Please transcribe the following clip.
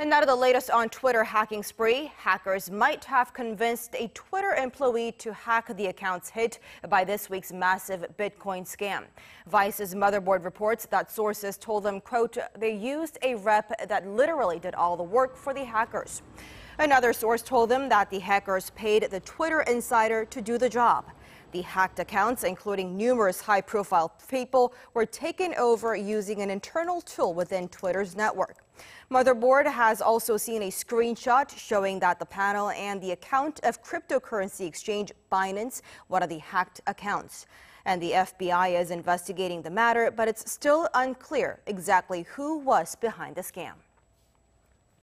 And now to the latest on Twitter hacking spree. Hackers might have convinced a Twitter employee to hack the accounts hit by this week's massive Bitcoin scam. Vice's motherboard reports that sources told them, quote, they used a rep that literally did all the work for the hackers. Another source told them that the hackers paid the Twitter insider to do the job. The hacked accounts, including numerous high profile people, were taken over using an internal tool within Twitter's network. Motherboard has also seen a screenshot showing that the panel and the account of cryptocurrency exchange Binance, one of the hacked accounts. And the FBI is investigating the matter, but it's still unclear exactly who was behind the scam.